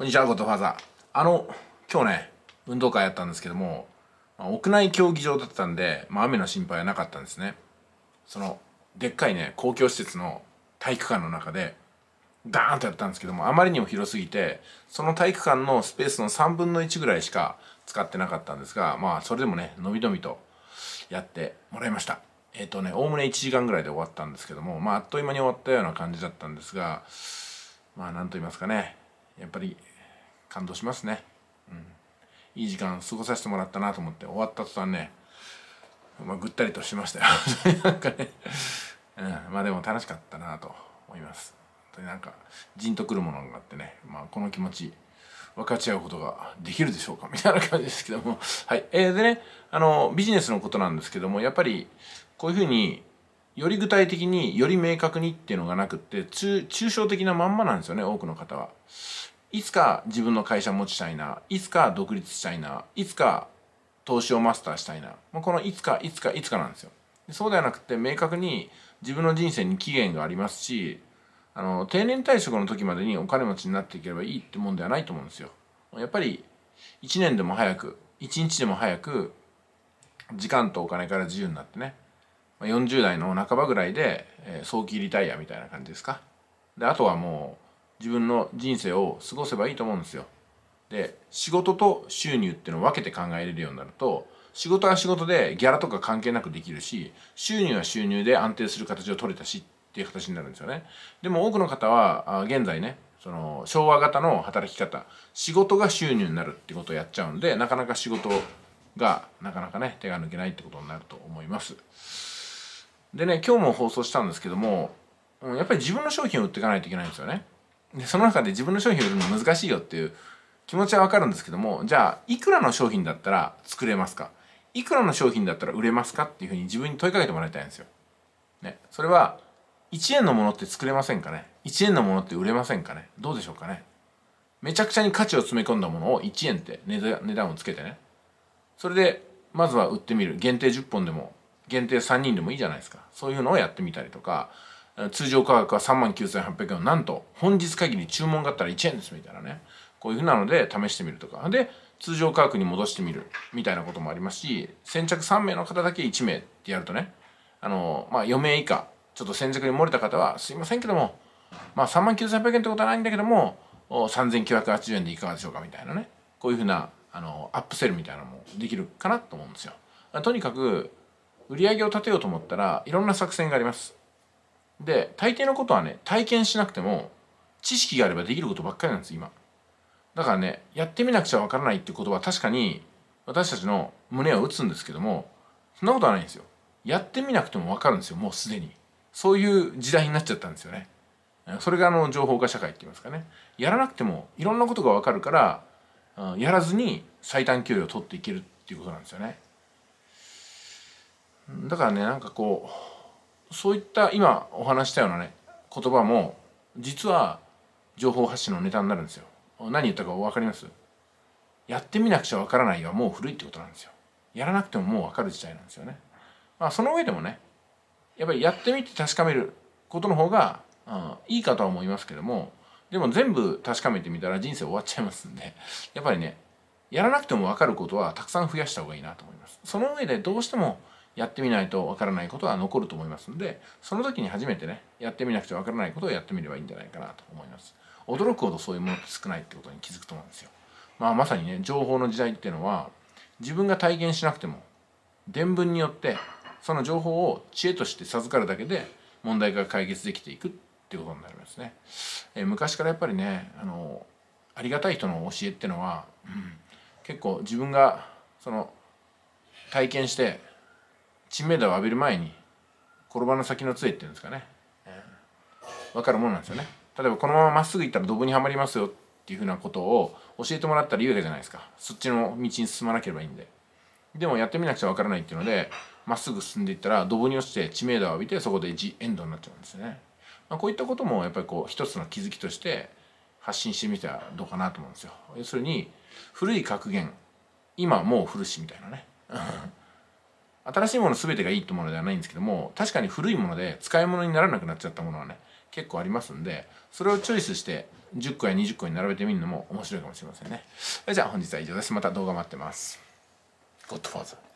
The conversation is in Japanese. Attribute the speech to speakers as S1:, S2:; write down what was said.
S1: こんにちは、ゴッドファーザー。あの、今日ね、運動会やったんですけども、まあ、屋内競技場だったんで、まあ、雨の心配はなかったんですね。その、でっかいね、公共施設の体育館の中で、ダーンとやったんですけども、あまりにも広すぎて、その体育館のスペースの3分の1ぐらいしか使ってなかったんですが、まあ、それでもね、のびのびとやってもらいました。えっ、ー、とね、おおむね1時間ぐらいで終わったんですけども、まあ、あっという間に終わったような感じだったんですが、まあ、なんと言いますかね、やっぱり感動しますね、うん、いい時間過ごさせてもらったなと思って終わった途端ね、まあ、ぐったりとしましたよ なんかね、うん、まあでも楽しかったなと思いますなんかじんとくるものがあってね、まあ、この気持ち分かち合うことができるでしょうか みたいな感じですけどもはい。えー、でね、あの、ビジネスのことなんですけども、やっぱり、こういうふうに、より具体的に、より明確にっていうのがなくって、抽象的なまんまなんですよね、多くの方は。いつか自分の会社持ちたいないつか独立したいないつか投資をマスターしたいな、まあ、このいつかいつかいつかなんですよそうではなくて明確に自分の人生に期限がありますしあの定年退職の時までにお金持ちになっていければいいってもんではないと思うんですよやっぱり1年でも早く1日でも早く時間とお金から自由になってね40代の半ばぐらいで、え早期リタイアみたいな感じですかであとはもう自分の人生を過ごせばいいと思うんですよ。で仕事と収入っていうのを分けて考えれるようになると仕事は仕事でギャラとか関係なくできるし収入は収入で安定する形を取れたしっていう形になるんですよね。でも多くの方は現在ねその昭和型の働き方仕事が収入になるってことをやっちゃうんでなかなか仕事がなかなかね手が抜けないってことになると思います。でね今日も放送したんですけどもやっぱり自分の商品を売っていかないといけないんですよね。でその中で自分の商品を売るの難しいよっていう気持ちはわかるんですけどもじゃあいくらの商品だったら作れますかいくらの商品だったら売れますかっていうふうに自分に問いかけてもらいたいんですよ。ね、それは1円のものって作れませんかね ?1 円のものって売れませんかねどうでしょうかねめちゃくちゃに価値を詰め込んだものを1円って値段をつけてね。それで、まずは売ってみる。限定10本でも、限定3人でもいいじゃないですか。そういうのをやってみたりとか、通常価格は3万9800円なんと本日限り注文があったら1円ですみたいなねこういうふうなので試してみるとかで通常価格に戻してみるみたいなこともありますし先着3名の方だけ1名ってやるとねあのまあ4名以下ちょっと先着に漏れた方はすいませんけどもまあ3万9800円ってことはないんだけども3980円でいかがでしょうかみたいなねこういうふうなあのアップセルみたいなのもできるかなと思うんですよ。とにかく売り上げを立てようと思ったらいろんな作戦があります。で大抵のことはね体験しなくても知識があればできることばっかりなんです今だからねやってみなくちゃわからないってことは確かに私たちの胸を打つんですけどもそんなことはないんですよやってみなくてもわかるんですよもうすでにそういう時代になっちゃったんですよねそれがあの情報化社会って言いますかねやらなくてもいろんなことがわかるからやらずに最短距離を取っていけるっていうことなんですよねだからねなんかこうそういった今お話したようなね言葉も実は情報発信のネタになるんですよ何言ったか分かりますやってみなくちゃ分からないはもう古いってことなんですよやらなくてももう分かる時代なんですよねまあその上でもねやっぱりやってみて確かめることの方が、うん、いいかとは思いますけどもでも全部確かめてみたら人生終わっちゃいますんでやっぱりねやらなくても分かることはたくさん増やした方がいいなと思いますその上でどうしてもやってみないとわからないことは残ると思いますのでその時に初めてねやってみなくちゃわからないことをやってみればいいんじゃないかなと思います驚くほどそういうものって少ないってことに気づくと思うんですよ、まあ、まさにね情報の時代っていうのは自分が体験しなくても伝聞によってその情報を知恵として授かるだけで問題が解決できていくっていうことになりますね、えー、昔からやっぱりねあのありがたい人の教えってのは、うん、結構自分がその体験して知名を浴びる前に転ばぬ先の杖っていうんですかね、えー、分かるもんなんですよね例えばこのまままっすぐ行ったらドブにはまりますよっていうふうなことを教えてもらったらいいわけじゃないですかそっちの道に進まなければいいんででもやってみなくちゃ分からないっていうのでまっすぐ進んでいったらドブに落ちて知名度を浴びてそこでジエンドになっちゃうんですね、まあ、こういったこともやっぱりこう一つの気づきとして発信してみたらどうかなと思うんですよ要するに古い格言今もう古しみたいなね新しいもの全てがいいってものではないんですけども確かに古いもので使い物にならなくなっちゃったものはね結構ありますんでそれをチョイスして10個や20個に並べてみるのも面白いかもしれませんねじゃあ本日は以上ですまた動画待ってますゴッドファーザー